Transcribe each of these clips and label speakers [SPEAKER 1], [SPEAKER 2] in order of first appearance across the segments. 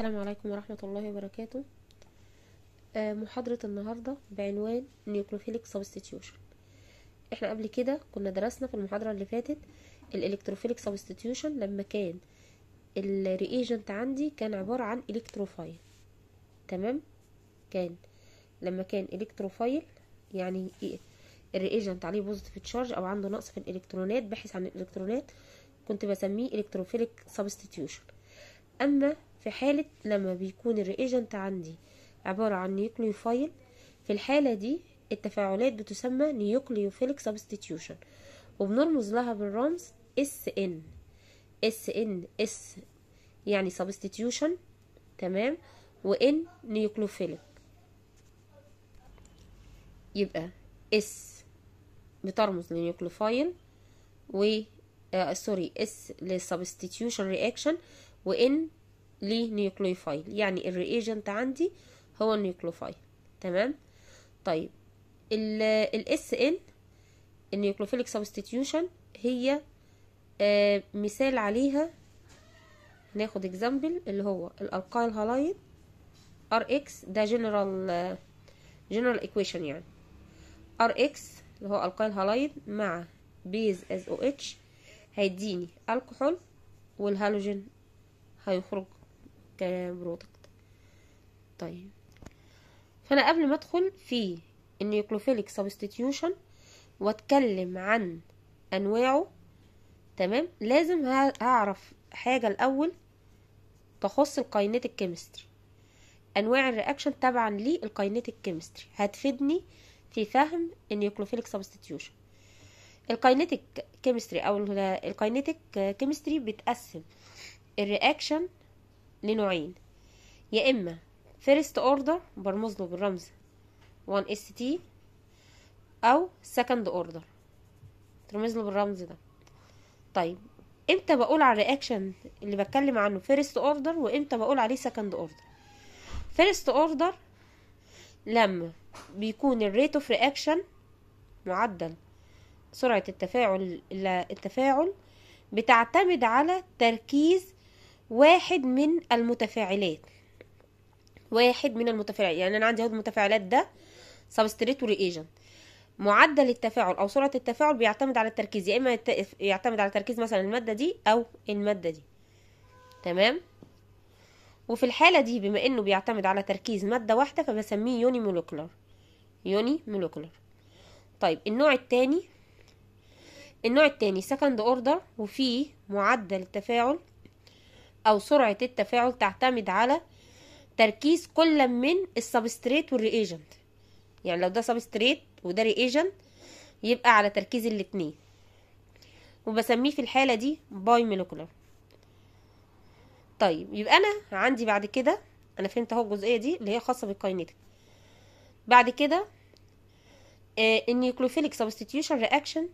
[SPEAKER 1] السلام عليكم ورحمة الله وبركاته آه، محاضرة النهاردة بعنوان نيوكلوفيليك سبستيتيوشن احنا قبل كده كنا درسنا في المحاضرة اللي فاتت الالكتروفيليك سبستيتيوشن لما كان الرياجنت عندي كان عبارة عن الكتروفايل تمام كان لما كان الكتروفايل يعني إيه؟ الرياجنت عليه بوزيتيف تشارج او عنده نقص في الالكترونات بحث عن الالكترونات كنت بسميه الكتروفيليك سبستيتيوشن اما في حالة لما بيكون الريجنت عندي عبارة عن نيوكليوفايل في الحالة دي التفاعلات بتسمى نيوكليوفيلك سبستيتيوشن وبنرمز لها بالرمز اس ان اس ان اس يعني سبستيتيوشن تمام وان نيوكليوفيلك يبقى اس بترمز لنيوكليوفايل و آه سوري اس للسبستيتيوشن رياكشن وان لنيوكليوفايل يعني الرياجنت عندي هو النيوكليوفايل تمام طيب الاس ان النيوكليوفيليك سبستيتيوشن هي آه مثال عليها ناخد اكزامبل اللي هو الالكايل هالايد ار اكس ده جنرال جنرال ايكويشن يعني ار اكس اللي هو القايل هالايد مع بيز از او اتش هيديني الكحول والهالوجين هيخرج كبرودكت طيب فانا قبل ما ادخل في النيوكلوفيليك سبستيتيوشن واتكلم عن انواعه تمام لازم هعرف حاجه الاول تخص الكاينتيك كيمستري انواع الرياكشن تبعا للكاينتيك كيمستري هتفيدني في فهم النيوكلوفيليك سبستيتيوشن الكاينتيك كيمستري او الكاينتيك كيمستري بتقسم الرياكشن لنوعين يا اما فيرست اوردر برمز له بالرمز 1 اس تي او سكند اوردر ترمز له بالرمز ده طيب امتى بقول على الرياكشن اللي بتكلم عنه فيرست اوردر وامتى بقول عليه سكند اوردر فيرست اوردر لما بيكون الريت اوف رياكشن معدل سرعة التفاعل التفاعل بتعتمد على تركيز واحد من المتفاعلات واحد من المتفاعلات يعني انا عندي اهو المتفاعلات ده سبستريت ايجنت معدل التفاعل او سرعه التفاعل بيعتمد على التركيز يا اما يعتمد على تركيز مثلا الماده دي او الماده دي تمام وفي الحالة دي بما انه بيعتمد على تركيز مادة واحدة فبسميه يوني مولوكولر يوني مولوكولر طيب النوع التاني النوع التاني سكند اوردر وفيه معدل التفاعل أو سرعة التفاعل تعتمد على تركيز كل من السبستريت والرياجنت يعني لو ده سبستريت وده رياجنت يبقى على تركيز الاتنين وبسميه في الحالة دي باي مولكولار طيب يبقى أنا عندي بعد كده أنا فهمت أهو الجزئية دي اللي هي خاصة بالكاينيتك بعد كده النيوكليوفيليك سبستيتيوشن رياكشن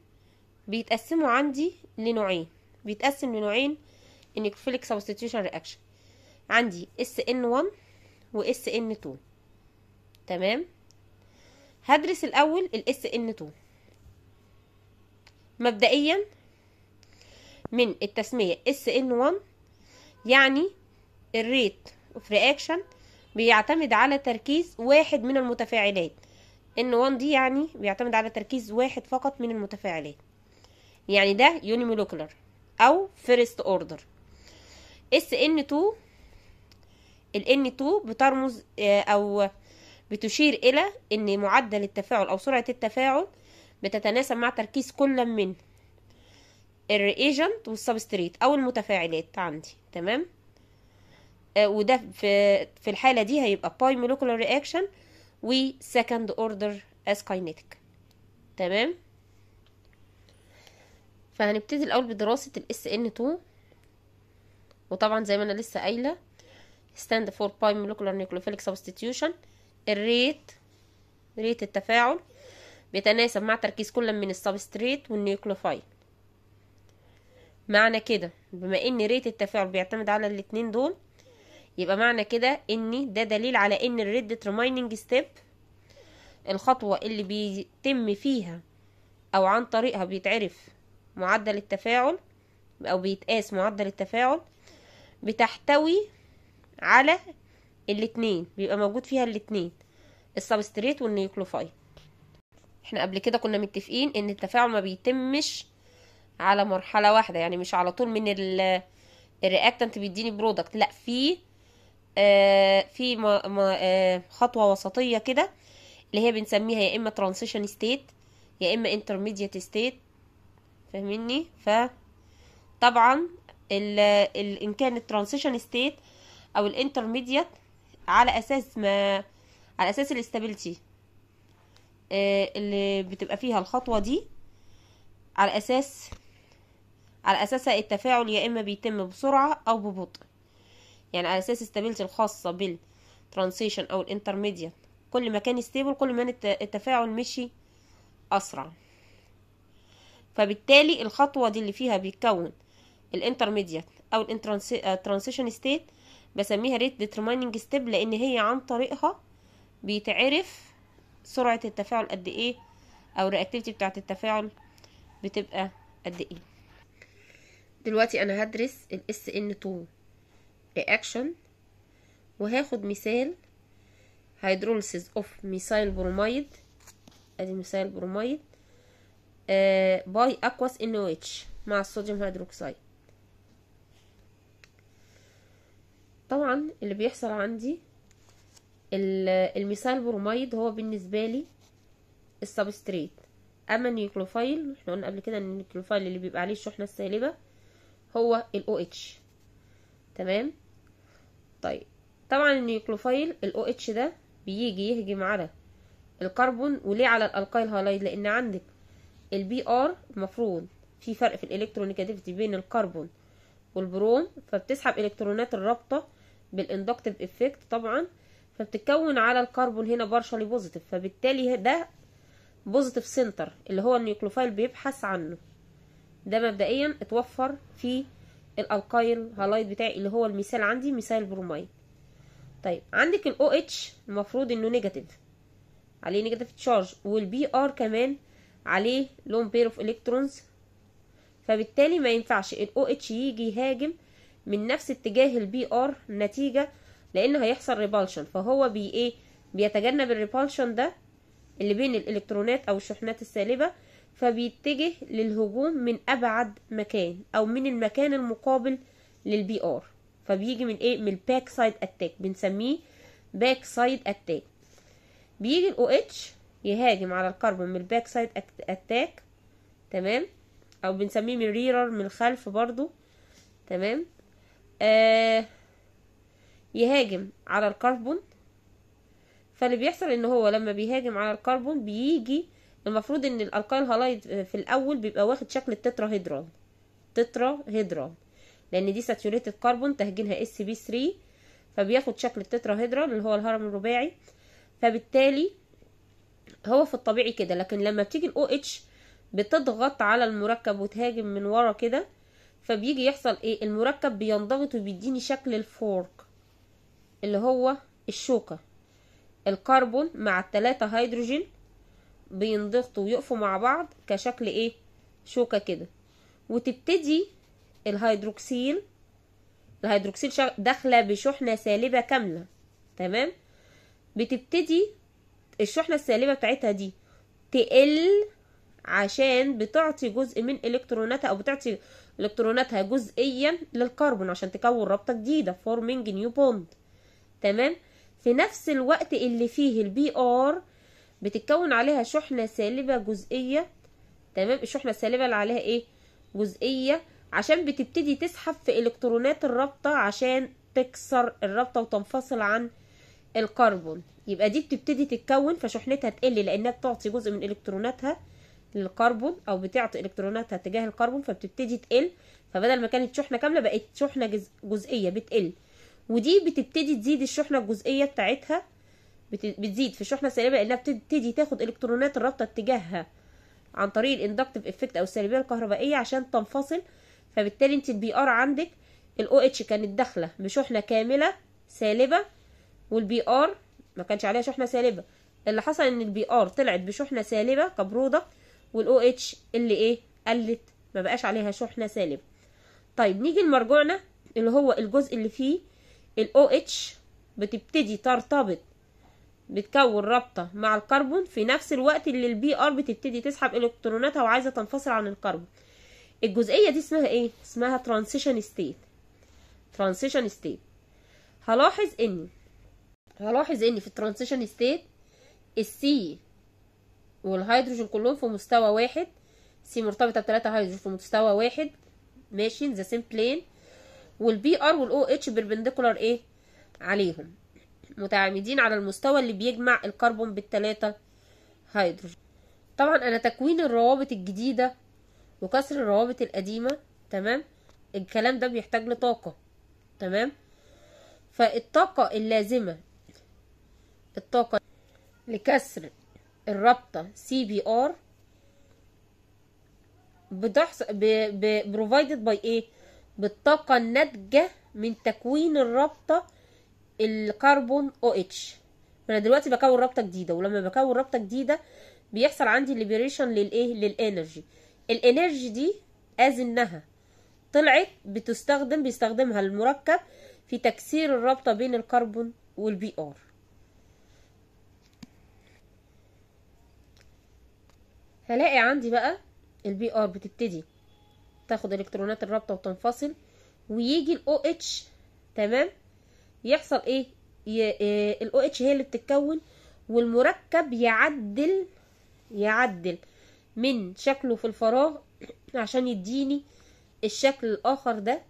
[SPEAKER 1] بيتقسموا عندي لنوعين بيتقسم لنوعين النيكروفيليك سبستيتيوشن رياكشن عندي اس ان 1 واس ان 2 تمام هدرس الاول الاس ان 2 مبدئيا من التسميه اس ان 1 يعني الريت اوف رياكشن بيعتمد على تركيز واحد من المتفاعلات ان 1 دي يعني بيعتمد على تركيز واحد فقط من المتفاعلات يعني ده يونيمولوكولر او فيرست اوردر اس ان 2 ال ان 2 بترمز آه، او بتشير الى ان معدل التفاعل او سرعة التفاعل بتتناسب مع تركيز كل من الريجنت والسبستريت او المتفاعلات عندي تمام آه، وده في في الحاله دي هيبقى باي مولكولار رياكشن وسكند اوردر اس كاينيتيك تمام فهنبتدي الاول بدراسه الاس ان 2 وطبعا زي ما انا لسه قايله ستاند فور باي molecular nucleophilic سبستيتيوشن الريت ريت التفاعل بيتناسب مع تركيز كل من السبستريت والنيوكليوفايل معنى كده بما ان ريت التفاعل بيعتمد على الاتنين دول يبقى معنى كده ان ده دليل على ان الريد ديترميننج ستيب الخطوة اللي بيتم فيها او عن طريقها بيتعرف معدل التفاعل او بيتقاس معدل التفاعل بتحتوي على الاتنين بيبقى موجود فيها الاتنين السبستريت والنيوكلوفايد احنا قبل كده كنا متفقين ان التفاعل ما بيتمش على مرحله واحده يعني مش على طول من الرياكتنت بيديني برودكت لا في آه، في آه، خطوه وسطيه كده اللي هي بنسميها يا اما ترانسيشن ستيت يا اما انترميديت ستيت فاهميني ف طبعا ان كان الترانزيشن ستيت او الانترميديت على اساس ما على اساس الاستابيليتي آه، اللي بتبقى فيها الخطوه دي على اساس على اساسها التفاعل يا اما بيتم بسرعه او ببطء يعني على اساس الاستابيليتي الخاصه بالترانزيشن او الانترميديت كل ما كان ستيبل كل ما التفاعل مشي اسرع فبالتالي الخطوه دي اللي فيها بيتكون الانترميديت او الترانسيشن آه، ستيت بسميها ريت ديترمايننج ستيب لان هي عن طريقها بيتعرف سرعه التفاعل قد ايه او الرياكتيفيتي بتاعه التفاعل بتبقى قد ايه دلوقتي انا هدرس ال SN2 reaction وهاخد مثال هيدروليسيس اوف ميثايل بروميد ادي ميثايل بروميد باي اكواس NOH مع الصوديوم هيدروكسيد طبعا اللي بيحصل عندي الميثايل بروميد هو بالنسبه لي السبستريت اما النيوكلوفايل احنا قلنا قبل كده ان النيوكلوفايل اللي بيبقى عليه الشحنه السالبه هو ال OH تمام طيب طبعا النيوكلوفايل ال OH ده بيجي يهجم على الكربون وليه على الالكايل هالايد لان عندك ال BR المفروض في فرق في الالكترونيكاتيفيتي بين الكربون والبروم فبتسحب الكترونات الرابطه بالاندكتيف افكت طبعا فبتتكون على الكربون هنا بارشالي بوزيتيف فبالتالي ده بوزيتيف سنتر اللي هو النيوكلوفايل بيبحث عنه ده مبدئيا اتوفر في الالكايل هالايد بتاعي اللي هو المثال عندي مثال بروميد طيب عندك الاو اتش المفروض انه نيجاتيف عليه نيجاتيف تشارج والبي ار كمان عليه لون بير اوف الكترونز فبالتالي ما ينفعش الاو اتش يجي يهاجم من نفس اتجاه البي ار نتيجه لان هيحصل ريبالشن فهو بي ايه بيتجنب الريبالشن ده اللي بين الالكترونات او الشحنات السالبه فبيتجه للهجوم من ابعد مكان او من المكان المقابل للبي ار فبيجي من ايه من الباك سايد اتاك بنسميه باك سايد اتاك بيجي الاو اتش يهاجم على الكربون من الباك سايد اتاك تمام او بنسميه من ريرر من الخلف برضو تمام آه، يهاجم على الكربون فاللي بيحصل ان هو لما بيهاجم على الكربون بيجي المفروض ان الالكايل هالايد في الاول بيبقى واخد شكل التترا تترا هيدرال لان دي ساتيوريتد كربون تهجينها اس بي 3 فبياخد شكل التترا هيدرال اللي هو الهرم الرباعي فبالتالي هو في الطبيعي كده لكن لما بتيجي الاو OH اتش بتضغط على المركب وتهاجم من ورا كده فبيجي يحصل ايه المركب بينضغط وبيديني شكل الفورك اللي هو الشوكة الكربون مع التلاتة هيدروجين بينضغطوا ويقفوا مع بعض كشكل ايه شوكة كده وتبتدي الهيدروكسيل الهيدروكسيل داخلة بشحنة سالبة كاملة تمام بتبتدي الشحنة السالبة بتاعتها دي تقل عشان بتعطي جزء من الكتروناتها او بتعطي الكتروناتها جزئيا للكربون عشان تكون رابطه جديده فورمينج نيو بوند تمام في نفس الوقت اللي فيه البي ار بتتكون عليها شحنه سالبه جزئيه تمام الشحنه السالبه اللي عليها ايه جزئيه عشان بتبتدي تسحب في الكترونات الرابطه عشان تكسر الرابطه وتنفصل عن الكربون يبقى دي بتبتدي تتكون فشحنتها تقل لانها بتعطي جزء من الكتروناتها للكربون او بتعطي الكتروناتها تجاه الكربون فبتبتدي تقل فبدل ما كانت شحنه كامله بقت شحنه جز... جزئيه بتقل ودي بتبتدي تزيد الشحنه الجزئيه بتاعتها بت... بتزيد في الشحنه السالبه لانها بتبتدي تاخد الكترونات الرابطه اتجاهها عن طريق الاندكتيف افكت او السلبيه الكهربائيه عشان تنفصل فبالتالي انت البي ار عندك الاو اتش كانت داخله بشحنه كامله سالبه والبي ار ما كانش عليها شحنه سالبه اللي حصل ان البي ار طلعت بشحنه سالبه كبرودكت والاو اتش اللي ايه قلت ما بقاش عليها شحنه سالبه طيب نيجي لمرجوعنا اللي هو الجزء اللي فيه الاو اتش بتبتدي ترتبط بتكون رابطه مع الكربون في نفس الوقت اللي البي ار بتبتدي تسحب الكتروناتها وعايزه تنفصل عن الكربون الجزئيه دي اسمها ايه اسمها ترانزيشن ستيت ترانزيشن ستيت هلاحظ ان هلاحظ ان في الترانزيشن ستيت السي والهيدروجين كلهم في مستوى واحد سي مرتبطه بثلاثه هيدروجين في مستوى واحد ماشي ذا سيم بلين والبي ار والاو اتش بيربنديكولار ايه عليهم متعامدين على المستوى اللي بيجمع الكربون بالثلاثه هيدروجين طبعا انا تكوين الروابط الجديده وكسر الروابط القديمه تمام الكلام ده بيحتاج لطاقه تمام فالطاقه اللازمه الطاقه لكسر الرابطه سي بي ار بتحصل بروفايدد باي ايه بالطاقه الناتجه من تكوين الرابطه الكربون او اتش انا دلوقتي بكون رابطه جديده ولما بكون رابطه جديده بيحصل عندي ليبريشن للايه للانرجي الانرجي دي از انها طلعت بتستخدم بيستخدمها المركب في تكسير الرابطه بين الكربون والبي ار هلاقي عندي بقى البي ار بتبتدي تاخد الكترونات الرابطه وتنفصل ويجي الاو اتش تمام يحصل ايه آه، الاو اتش هي اللي بتتكون والمركب يعدل يعدل من شكله في الفراغ عشان يديني الشكل الاخر ده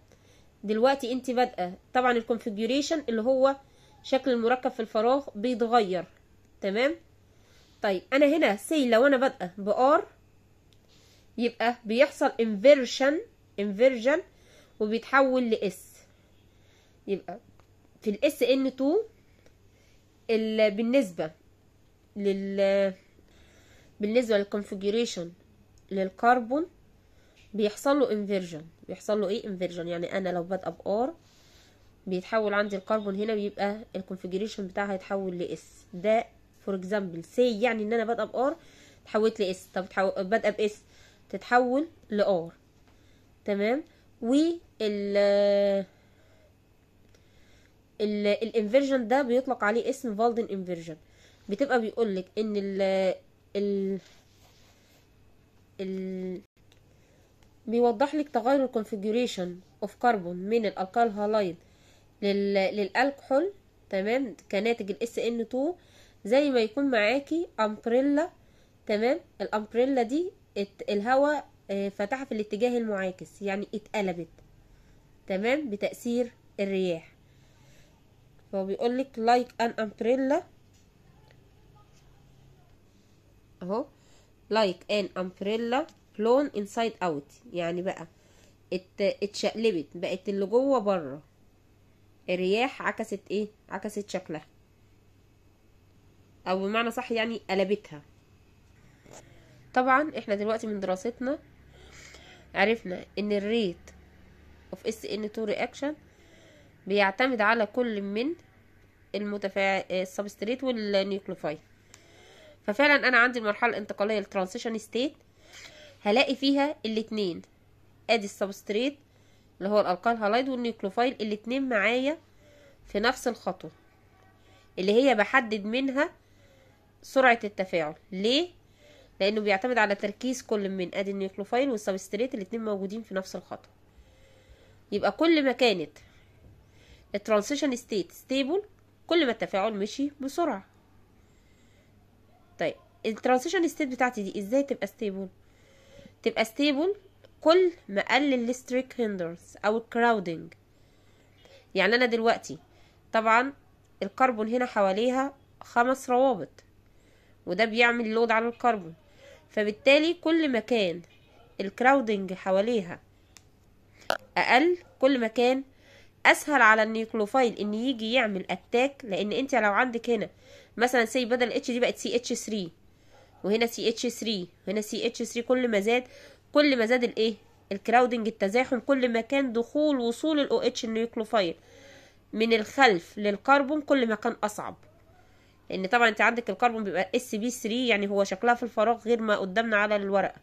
[SPEAKER 1] دلوقتي انت بادئه طبعا الكونفيجوريشن اللي هو شكل المركب في الفراغ بيتغير تمام طيب انا هنا سي لو انا بادئه بار يبقى بيحصل انفيرجن انفيرجن وبيتحول لاس يبقى في الاس ان 2 بالنسبه لل بالنسبه للكونفيجريشن للكربون بيحصل له انفيرجن بيحصل له ايه انفيرجن يعني انا لو بادئه بار بيتحول عندي الكربون هنا بيبقى الكونفيجريشن بتاعها يتحول لاس ده فور اكزامبل سي يعني ان انا بادئه بار اتحولت اس طب بادئه اس تتحول ار تمام و ال الانفيرجن ده بيطلق عليه اسم فالدن انفيرجن بتبقى بيقول لك ان ال ال ال بيوضح لك تغير الكونفيجوريشن اوف كربون من الالكال هالايد لل... للالكحول تمام كناتج الاس ان 2 زي ما يكون معاكي امبريلا تمام الامبريلا دي الهواء آه، فتحها في الاتجاه المعاكس يعني اتقلبت تمام بتأثير الرياح فهو بيقولك like an umbrella اهو like an umbrella بلون inside out يعني بقى ات اتشقلبت بقت اللي جوه بره الرياح عكست ايه عكست شكلها او بمعنى صح يعني قلبتها طبعا احنا دلوقتي من دراستنا عرفنا ان الريت اوف اس ان 2 رياكشن بيعتمد على كل من المتفاعل السبستريت والنيوكليوفايل ففعلا انا عندي المرحله الانتقاليه الترانزيشن ستيت هلاقي فيها الاتنين ادي السبستريت اللي هو الالكال هالايد والنيوكليوفايل الاتنين معايا في نفس الخطوه اللي هي بحدد منها سرعة التفاعل ليه؟ لأنه بيعتمد على تركيز كل من أدي النيوكلوفايل والسبستريت الاتنين موجودين في نفس الخطوة يبقى كل ما كانت الترانسيشن ستيت ستيبل كل ما التفاعل مشي بسرعة طيب الترانسيشن ستيت بتاعتي دي ازاي تبقى ستيبل تبقى ستيبل كل ما قل الستريك هندرز او الكراودنج يعني انا دلوقتي طبعا الكربون هنا حواليها خمس روابط وده بيعمل لود على الكربون فبالتالي كل ما كان الكراودنج حواليها اقل كل ما كان اسهل على النيوكلوفايل ان يجي يعمل اتاك لان انت لو عندك هنا مثلا سي بدل اتش دي بقت سي اتش 3 وهنا سي اتش 3 وهنا سي اتش 3 كل ما زاد كل ما زاد الايه الكراودنج التزاحم كل ما كان دخول وصول الاو OH اتش النيوكلوفايل من الخلف للكربون كل ما كان اصعب لان طبعا انت عندك الكربون بيبقى اس بي 3 يعني هو شكلها في الفراغ غير ما قدامنا على الورقه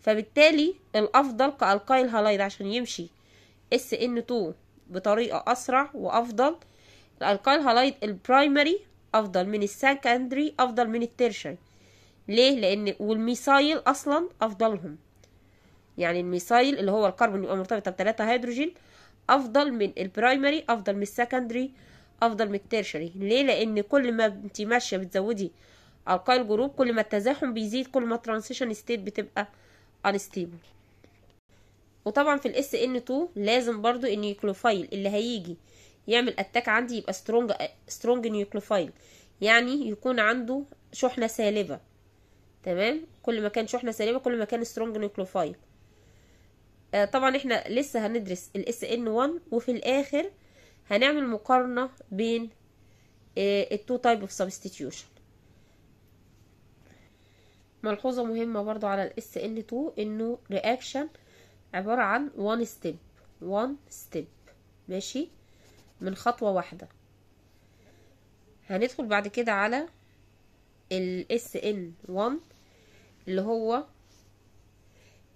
[SPEAKER 1] فبالتالي الافضل كالكايل هالايد عشان يمشي اس ان 2 بطريقه اسرع وافضل الالكايل هالايد البرايمري افضل من السكندري افضل من الترشري ليه لان والميثايل اصلا افضلهم يعني الميثايل اللي هو الكربون يبقى مرتبطه بثلاثه هيدروجين افضل من البرايمري افضل من السكندري افضل من التيرشري ليه لان كل ما انت ماشيه بتزودي القايل جروب كل ما التزاحم بيزيد كل ما الترانزيشن ستيت بتبقى انستيبل وطبعا في الاس ان 2 لازم برضو النيوكليوفايل اللي هيجي يعمل اتاك عندي يبقى سترونج سترونج نيوكليوفايل يعني يكون عنده شحنه سالبه تمام كل ما كان شحنه سالبه كل ما كان سترونج نيوكليوفايل آه، طبعا احنا لسه هندرس الاس ان 1 وفي الاخر هنعمل مقارنة بين التو تايب اوف سبستيتيوشن ملحوظة مهمة برضو على الاس ان 2 انه رياكشن عبارة عن وان ستيب وان ستيب ماشي من خطوة واحدة هندخل بعد كده على ال SN1 اللي هو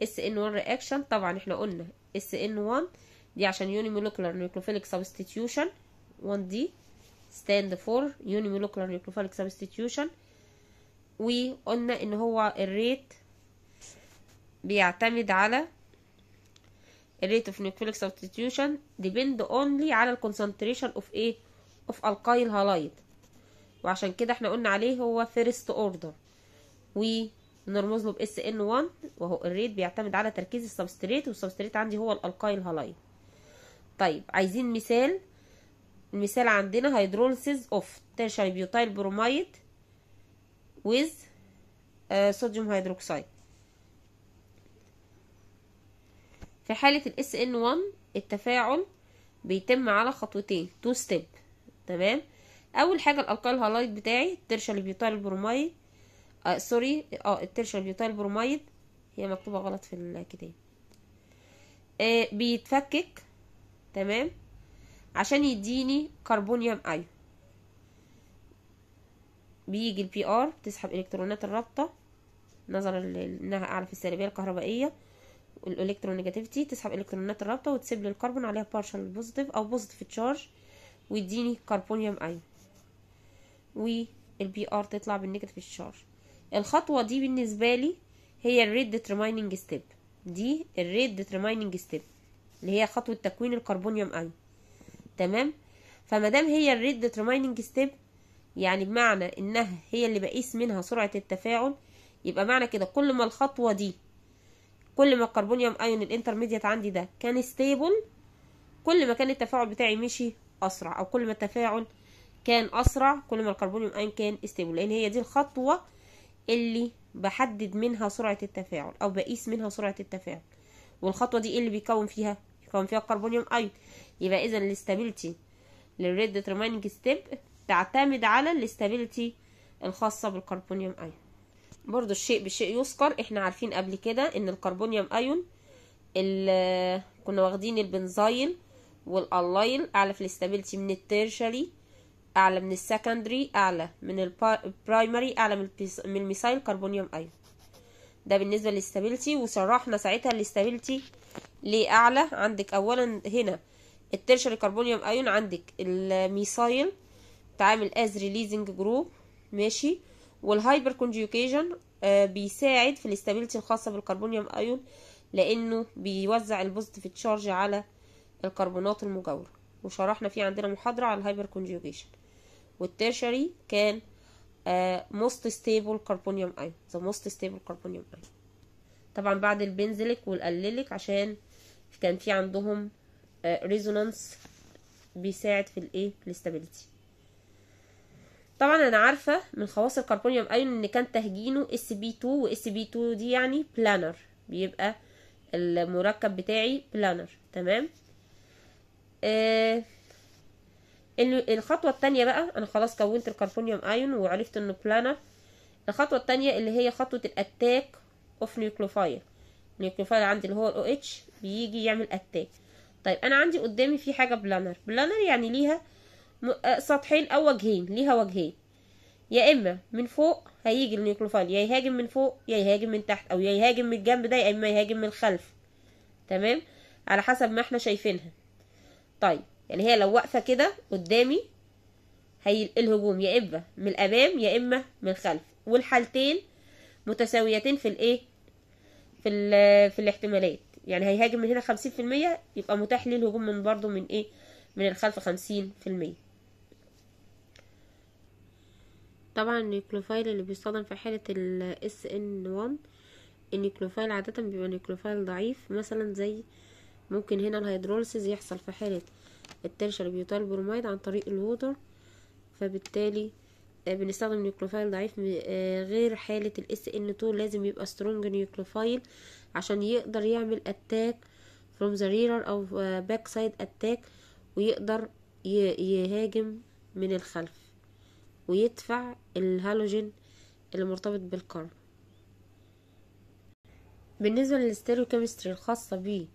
[SPEAKER 1] SN1 reaction طبعا احنا قلنا SN1 دي عشان يوني مولكولار نيوكلوفيليك سبستيتيوشن 1 دي stand for unimolecular nucleophilic substitution وقلنا ان هو الريت بيعتمد على الريت of nucleophilic substitution ديبند اونلي على ال concentration of ايه of alkyl halide وعشان كده احنا قلنا عليه هو first order ونرمز له بس ان 1 وهو الريت بيعتمد على تركيز السبستريت والسبستريت عندي هو الالكايل هالايد طيب عايزين مثال المثال عندنا هيدروليسيز اوف تيرشري بيوتايل بروميد ويز صوديوم هيدروكسيد في حالة ال SN1 التفاعل بيتم على خطوتين تو ستيب تمام اول حاجه الالقايل هالايد بتاعي الترشل بيوتايل بروميد آه سوري اه الترشل بيوتايل بروميد هي مكتوبه غلط في الكتاب آه بيتفكك تمام عشان يديني كربونيوم ايون بيجي البي ار بتسحب الكترونات الرابطه نظرا لانها اعلى في السلبيه الكهربائيه الالكترونيجاتيفيتي تسحب الكترونات الرابطه وتسيب لي الكربون عليها بارشال بوزيتيف او بوزيتيف تشارج ويديني كربونيوم ايون والبي ار تطلع بالنيجاتيف تشارج الخطوه دي بالنسبه لي هي الريد ديترمايننج ستيب دي الريد ديترمايننج ستيب اللي هي خطوة تكوين الكربونيوم ايون تمام فمادام هي الريد ديترمايننج ستيب يعني بمعنى انها هي اللي بقيس منها سرعة التفاعل يبقى معنى كده كل ما الخطوة دي كل ما الكربونيوم ايون الانترميديت عندي ده كان ستيبل كل ما كان التفاعل بتاعي مشي اسرع او كل ما التفاعل كان اسرع كل ما الكربونيوم ايون كان ستيبل لان هي دي الخطوه اللي بحدد منها سرعه التفاعل او بقيس منها سرعه التفاعل والخطوه دي ايه اللي بيكون فيها كان فيها كربونيوم ايون يبقى اذا الاستابيلتي للريد ديترمايننج ستيب تعتمد على الاستابيلتي الخاصة بالكربونيوم ايون برضو الشيء بالشيء يذكر احنا عارفين قبل كده ان الكربونيوم ايون كنا واخدين البنزايل والالايل اعلى في الاستابيلتي من التيرشري اعلى من السكندري اعلى من البرايمري اعلى من, الميسايل الميثايل كربونيوم ايون ده بالنسبه للاستابيلتي وصرحنا ساعتها الاستابيلتي ليه اعلى عندك اولا هنا التيرشري كربونيوم ايون عندك الميثايل تعامل از ريليزنج جروب ماشي والهايبر كونجيوكيشن آه بيساعد في الاستابيليتي الخاصه بالكربونيوم ايون لانه بيوزع البوزيتيف تشارج على الكربونات المجاوره وشرحنا فيه عندنا محاضره على الهايبر كونجيوكيشن والتيرشري كان موست آه، ستيبل كربونيوم ايون ذا موست ستيبل كربونيوم ايون طبعا بعد البنزليك والاليليك عشان كان في عندهم ريزونانس آه، بيساعد في الايه الاستابيليتي طبعا انا عارفه من خواص الكربونيوم ايون ان كان تهجينه اس بي 2 واس بي 2 دي يعني بلانر بيبقى المركب بتاعي بلانر تمام آه الخطوه الثانيه بقى انا خلاص كونت الكربونيوم ايون وعرفت انه بلانر الخطوه الثانيه اللي هي خطوه الاتاك اوف نيوكلوفايل النيوكليوفايل عندي اللي هو الاو اتش بيجي يعمل اتاك طيب انا عندي قدامي في حاجه بلانر بلانر يعني ليها آه، سطحين او وجهين ليها وجهين يا اما من فوق هيجي النيوكليوفايل يا يهاجم من فوق يا يهاجم من تحت او يا يهاجم من الجنب ده يا اما يهاجم من الخلف تمام على حسب ما احنا شايفينها طيب يعني هي لو واقفه كده قدامي هي الهجوم يا اما من الامام يا اما من الخلف والحالتين متساويتين في الايه في في الاحتمالات يعني هيهاجم من هنا خمسين في المية يبقى متاح ليه الهجوم من برضه من ايه من الخلف خمسين في المية طبعا النيوكلوفايل اللي بيصطدم في حالة ال ان وان النيوكلوفايل عادة بيبقى نيوكلوفايل ضعيف مثلا زي ممكن هنا الهيدروليسيز يحصل في حالة الترشر بيوتال بروميد عن طريق الوتر فبالتالي آه، بنستخدم نيوكروفايل ضعيف آه، غير حالة الاس ان 2 لازم يبقى سترونج نيوكروفايل عشان يقدر يعمل اتاك فروم ذا ريرر او باك سايد اتاك ويقدر يهاجم من الخلف ويدفع الهالوجين اللي مرتبط بالنسبة بالنسبة كيمستري الخاصة بال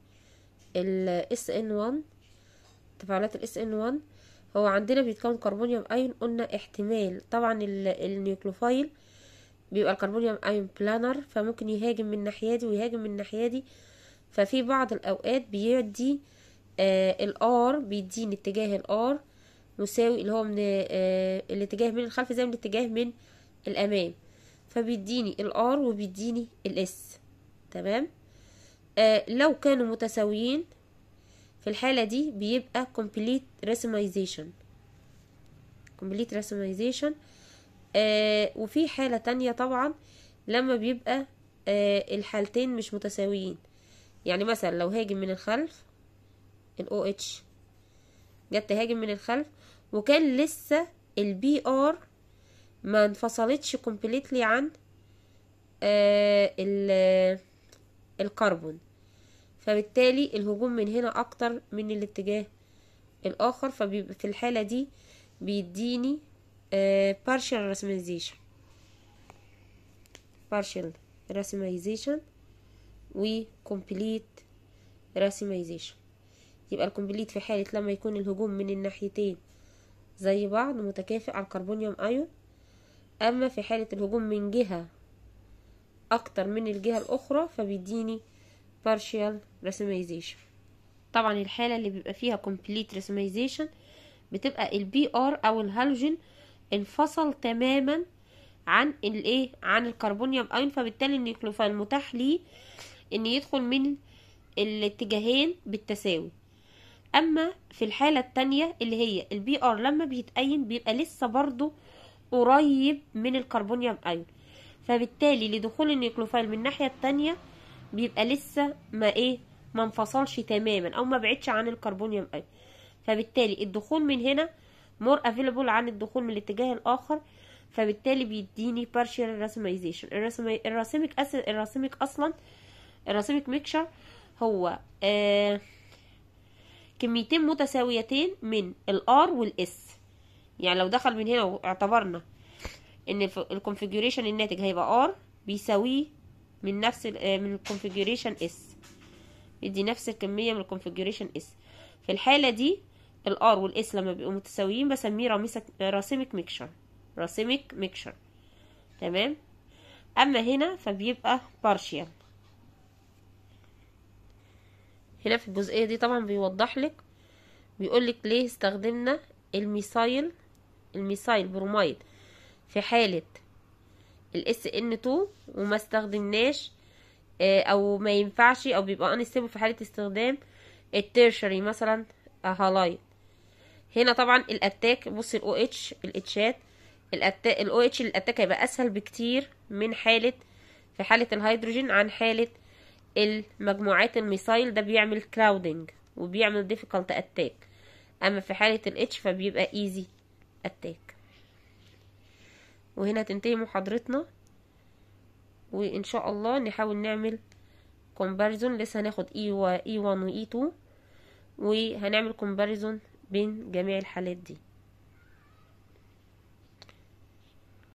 [SPEAKER 1] SN1 تفاعلات ال SN1 هو عندنا بيتكون كربونيوم ايون قلنا احتمال طبعا النيوكلوفايل بيبقى الكربونيوم ايون بلانر فممكن يهاجم من الناحيه دي ويهاجم من الناحيه دي ففي بعض الاوقات بيدي آه الار بيديني اتجاه الار مساوي اللي هو من آه الاتجاه من الخلف زي من الاتجاه من الامام فبيديني الار وبيديني الاس تمام آه لو كانوا متساويين في الحالة دي بيبقى complete racemization complete racemization آه وفي حالة تانية طبعا لما بيبقى آه الحالتين مش متساويين يعني مثلا لو هاجم من الخلف ال OH جت تهاجم من الخلف وكان لسه ال BR ما انفصلتش completely عن آه الكربون آه، فبالتالي الهجوم من هنا اكتر من الاتجاه الاخر فبيبقى في الحالة دي بيديني آه، partial rationalization partial rationalization و complete rationalization يبقى الكومبليت في حالة لما يكون الهجوم من الناحيتين زي بعض متكافئ على الكربونيوم ايون اما في حالة الهجوم من جهة اكتر من الجهة الاخرى فبيديني partial resumization طبعا الحالة اللي بيبقى فيها complete resumization بتبقى البي ار او الهالوجين انفصل تماما عن الايه عن الكربونيوم ايون فبالتالي النيكلوفان متاح ليه ان يدخل من الاتجاهين بالتساوي اما في الحالة التانية اللي هي البي ار لما بيتقين بيبقى لسه برضو قريب من الكربونيوم ايون فبالتالي لدخول النيكلوفايل من الناحية التانية بيبقى لسه ما ايه ما انفصلش تماما او ما بعدش عن الكربونيوم ايون فبالتالي الدخول من هنا مور افيلابل عن الدخول من الاتجاه الاخر فبالتالي بيديني partial راسمايزيشن الراسميك اسيد الراسميك اصلا الراسميك ميكشر هو آه كميتين متساويتين من الار والاس يعني لو دخل من هنا واعتبرنا ان الكونفيجريشن الناتج هيبقى ار بيساويه من نفس آه، من الكونفيجريشن اس يدي نفس الكمية من الكونفيجريشن اس في الحالة دي الار والاس لما بيبقوا متساويين بسميه راسمك ميكشر راسمك ميكشر تمام اما هنا فبيبقى بارشيال هنا في الجزئية دي طبعا بيوضح لك بيقول لك ليه استخدمنا الميسايل الميسايل برومايد في حالة الاس ان 2 وما استخدمناش آه، او ما ينفعش او بيبقى انستيبل في حاله استخدام التيرشري مثلا هالايت آه، هنا طبعا الاتاك بص الاو اتش الاتشات الاو اتش الاتاك هيبقى اسهل بكتير من حاله في حاله الهيدروجين عن حاله المجموعات الميسايل ده بيعمل كراودنج وبيعمل ديفيكالت اتاك اما في حاله الاتش فبيبقى ايزي اتاك وهنا تنتهي محاضرتنا وان شاء الله نحاول نعمل كومباريزون لسه هناخد اي e و اي e 1 و اي e 2 وهنعمل كومباريزون بين جميع الحالات دي